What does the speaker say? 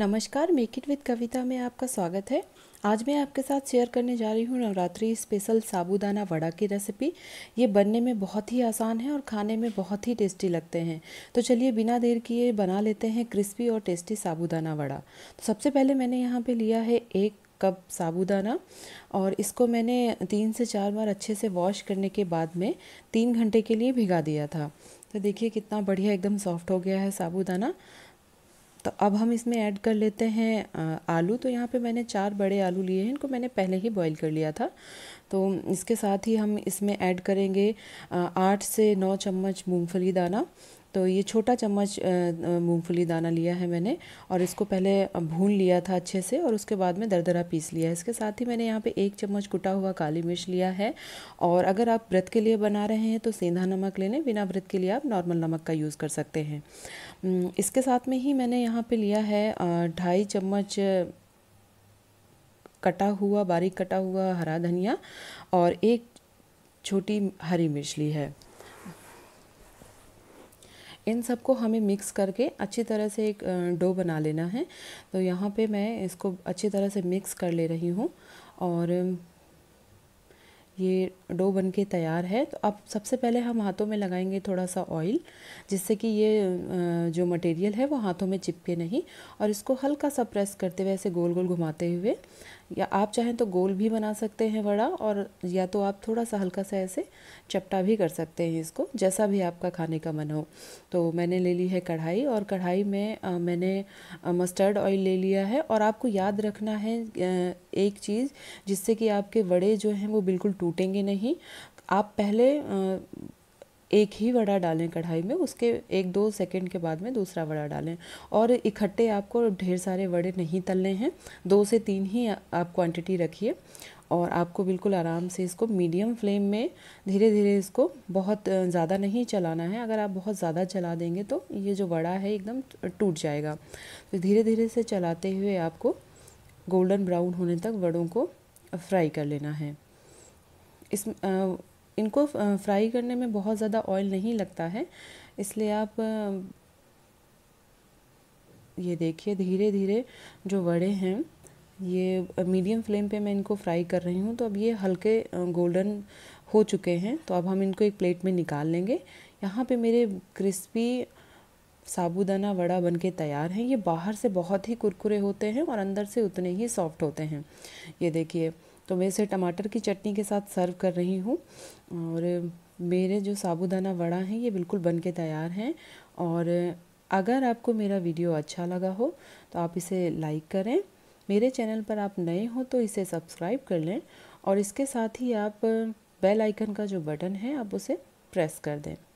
नमस्कार make it with कविता में आपका स्वागत है आज मैं आपके साथ शेयर करने जा रही हूँ नवरात्रि स्पेशल साबूदाना वड़ा की रेसिपी ये बनने में बहुत ही आसान है और खाने में बहुत ही टेस्टी लगते हैं तो चलिए बिना देर किए बना लेते हैं क्रिस्पी और टेस्टी साबूदाना वड़ा तो सबसे पहले मैंने यहाँ पर लिया है एक कप साबूदाना और इसको मैंने तीन से चार बार अच्छे से वॉश करने के बाद में तीन घंटे के लिए भिगा दिया था तो देखिए कितना बढ़िया एकदम सॉफ्ट हो गया है साबूदाना तो अब हम इसमें ऐड कर लेते हैं आलू तो यहाँ पे मैंने चार बड़े आलू लिए हैं इनको मैंने पहले ही बॉईल कर लिया था तो इसके साथ ही हम इसमें ऐड करेंगे आठ से नौ चम्मच मूंगफली दाना तो ये छोटा चम्मच मूंगफली दाना लिया है मैंने और इसको पहले भून लिया था अच्छे से और उसके बाद में दरदरा पीस लिया है इसके साथ ही मैंने यहाँ पे एक चम्मच कुटा हुआ काली मिर्च लिया है और अगर आप व्रत के लिए बना रहे हैं तो सेंधा नमक ले लें बिना व्रत के लिए आप नॉर्मल नमक का यूज़ कर सकते हैं इसके साथ में ही मैंने यहाँ पर लिया है ढाई चम्मच कटा हुआ बारीक कटा हुआ हरा धनिया और एक छोटी हरी मिर्च ली है इन सबको हमें मिक्स करके अच्छी तरह से एक डो बना लेना है तो यहाँ पे मैं इसको अच्छी तरह से मिक्स कर ले रही हूँ और ये डो बन के तैयार है तो अब सबसे पहले हम हाथों में लगाएंगे थोड़ा सा ऑयल जिससे कि ये जो मटेरियल है वो हाथों में चिपके नहीं और इसको हल्का सा प्रेस करते हुए ऐसे गोल गोल घुमाते हुए या आप चाहें तो गोल भी बना सकते हैं वड़ा और या तो आप थोड़ा सा हल्का सा ऐसे चपटा भी कर सकते हैं इसको जैसा भी आपका खाने का मन हो तो मैंने ले ली है कढ़ाई और कढ़ाई में आ, मैंने मस्टर्ड ऑयल ले लिया है और आपको याद रखना है एक चीज़ जिससे कि आपके वड़े जो हैं वो बिल्कुल टूटेंगे नहीं आप पहले एक ही वड़ा डालें कढ़ाई में उसके एक दो सेकंड के बाद में दूसरा वड़ा डालें और इकट्ठे आपको ढेर सारे वड़े नहीं तलने हैं दो से तीन ही आप क्वांटिटी रखिए और आपको बिल्कुल आराम से इसको मीडियम फ्लेम में धीरे धीरे इसको बहुत ज़्यादा नहीं चलाना है अगर आप बहुत ज़्यादा चला देंगे तो ये जो वड़ा है एकदम टूट जाएगा तो धीरे धीरे से चलाते हुए आपको गोल्डन ब्राउन होने तक वड़ों को फ्राई कर लेना है इस आ, इनको फ्राई करने में बहुत ज़्यादा ऑयल नहीं लगता है इसलिए आप ये देखिए धीरे धीरे जो वड़े हैं ये मीडियम फ्लेम पे मैं इनको फ्राई कर रही हूँ तो अब ये हल्के गोल्डन हो चुके हैं तो अब हम इनको एक प्लेट में निकाल लेंगे यहाँ पे मेरे क्रिस्पी साबूदाना वड़ा बन के तैयार हैं ये बाहर से बहुत ही कुरकुरे होते हैं और अंदर से उतने ही सॉफ्ट होते हैं ये देखिए तो मैं इसे टमाटर की चटनी के साथ सर्व कर रही हूँ और मेरे जो साबुदाना वड़ा हैं ये बिल्कुल बन के तैयार हैं और अगर आपको मेरा वीडियो अच्छा लगा हो तो आप इसे लाइक करें मेरे चैनल पर आप नए हो तो इसे सब्सक्राइब कर लें और इसके साथ ही आप बेल आइकन का जो बटन है आप उसे प्रेस कर दें